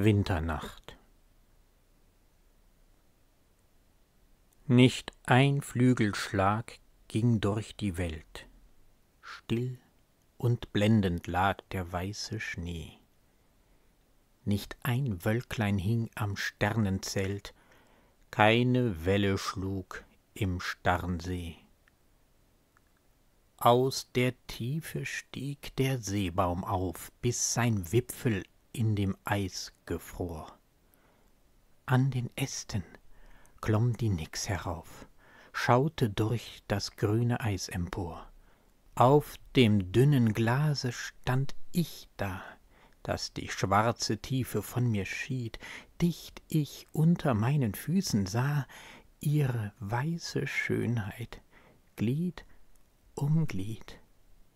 Winternacht. Nicht ein Flügelschlag ging durch die Welt, still und blendend lag der weiße Schnee. Nicht ein Wölklein hing am Sternenzelt, keine Welle schlug im starren See. Aus der Tiefe stieg der Seebaum auf, bis sein Wipfel in dem Eis gefror. An den Ästen klomm die Nix herauf, schaute durch das grüne Eis empor. Auf dem dünnen Glase stand ich da, das die schwarze Tiefe von mir schied, dicht ich unter meinen Füßen sah ihre weiße Schönheit, Glied um Glied.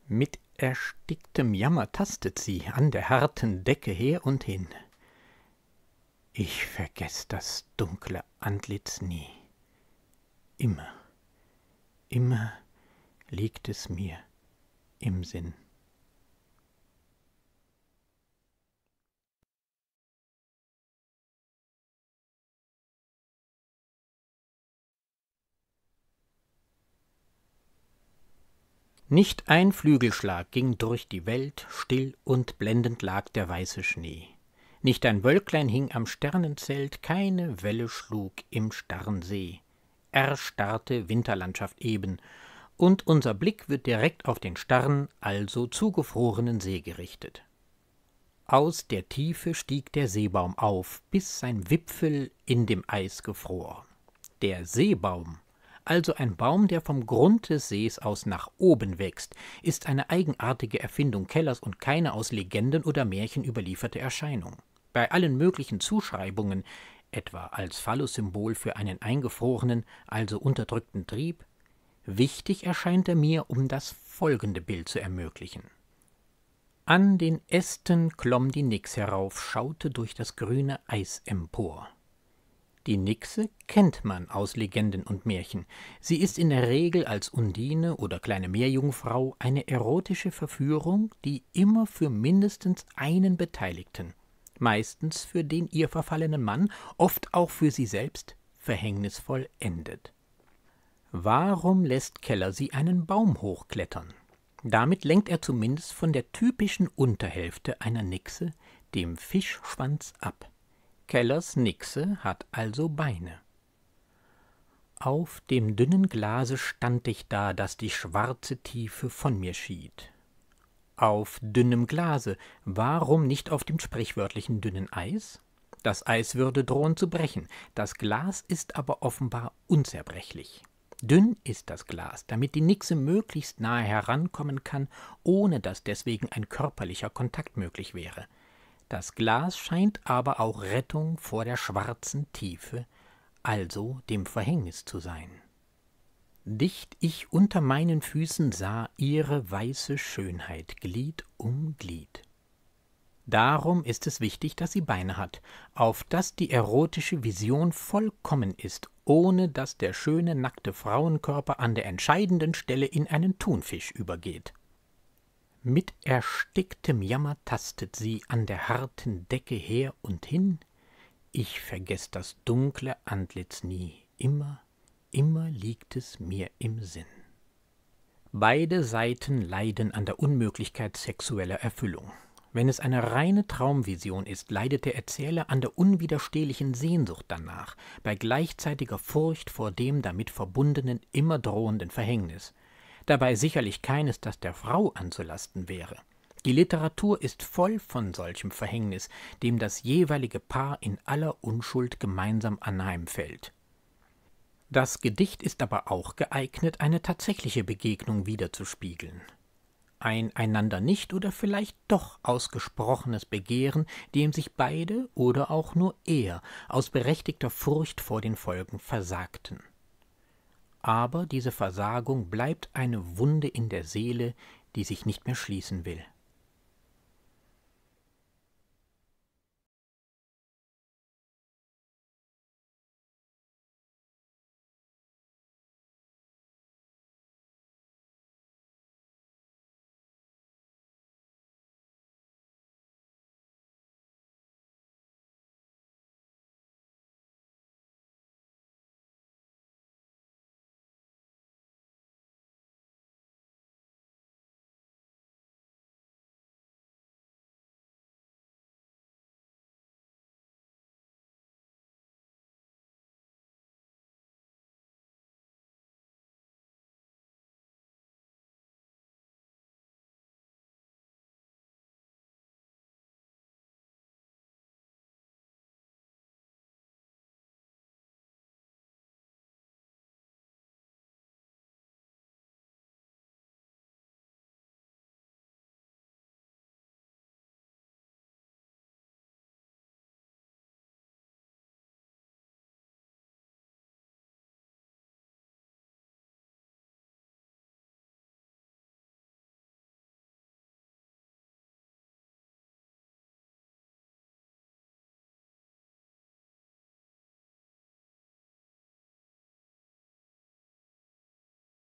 Mit ersticktem Jammer tastet sie an der harten Decke her und hin. Ich vergess das dunkle Antlitz nie. Immer, immer liegt es mir im Sinn. Nicht ein Flügelschlag ging durch die Welt, still und blendend lag der weiße Schnee. Nicht ein Wölklein hing am Sternenzelt, keine Welle schlug im starren See. Erstarrte Winterlandschaft eben, und unser Blick wird direkt auf den starren, also zugefrorenen See gerichtet. Aus der Tiefe stieg der Seebaum auf, bis sein Wipfel in dem Eis gefror. Der Seebaum also ein Baum, der vom Grund des Sees aus nach oben wächst, ist eine eigenartige Erfindung Kellers und keine aus Legenden oder Märchen überlieferte Erscheinung. Bei allen möglichen Zuschreibungen, etwa als Phallus-Symbol für einen eingefrorenen, also unterdrückten Trieb, wichtig erscheint er mir, um das folgende Bild zu ermöglichen. An den Ästen klomm die Nix herauf, schaute durch das grüne Eis empor. Die Nixe kennt man aus Legenden und Märchen. Sie ist in der Regel als Undine oder kleine Meerjungfrau eine erotische Verführung, die immer für mindestens einen Beteiligten, meistens für den ihr verfallenen Mann, oft auch für sie selbst, verhängnisvoll endet. Warum lässt Keller sie einen Baum hochklettern? Damit lenkt er zumindest von der typischen Unterhälfte einer Nixe, dem Fischschwanz, ab. Kellers Nixe hat also Beine. Auf dem dünnen Glase stand ich da, daß die schwarze Tiefe von mir schied. Auf dünnem Glase, warum nicht auf dem sprichwörtlichen dünnen Eis? Das Eis würde drohen zu brechen, das Glas ist aber offenbar unzerbrechlich. Dünn ist das Glas, damit die Nixe möglichst nahe herankommen kann, ohne dass deswegen ein körperlicher Kontakt möglich wäre. Das Glas scheint aber auch Rettung vor der schwarzen Tiefe, also dem Verhängnis zu sein. Dicht ich unter meinen Füßen sah ihre weiße Schönheit Glied um Glied. Darum ist es wichtig, dass sie Beine hat, auf dass die erotische Vision vollkommen ist, ohne dass der schöne nackte Frauenkörper an der entscheidenden Stelle in einen Thunfisch übergeht. Mit ersticktem Jammer tastet sie an der harten Decke her und hin. Ich vergess das dunkle Antlitz nie, immer, immer liegt es mir im Sinn. Beide Seiten leiden an der Unmöglichkeit sexueller Erfüllung. Wenn es eine reine Traumvision ist, leidet der Erzähler an der unwiderstehlichen Sehnsucht danach, bei gleichzeitiger Furcht vor dem damit verbundenen, immer drohenden Verhängnis dabei sicherlich keines, das der Frau anzulasten wäre. Die Literatur ist voll von solchem Verhängnis, dem das jeweilige Paar in aller Unschuld gemeinsam anheimfällt. Das Gedicht ist aber auch geeignet, eine tatsächliche Begegnung wiederzuspiegeln. Ein einander nicht oder vielleicht doch ausgesprochenes Begehren, dem sich beide oder auch nur er aus berechtigter Furcht vor den Folgen versagten aber diese Versagung bleibt eine Wunde in der Seele, die sich nicht mehr schließen will.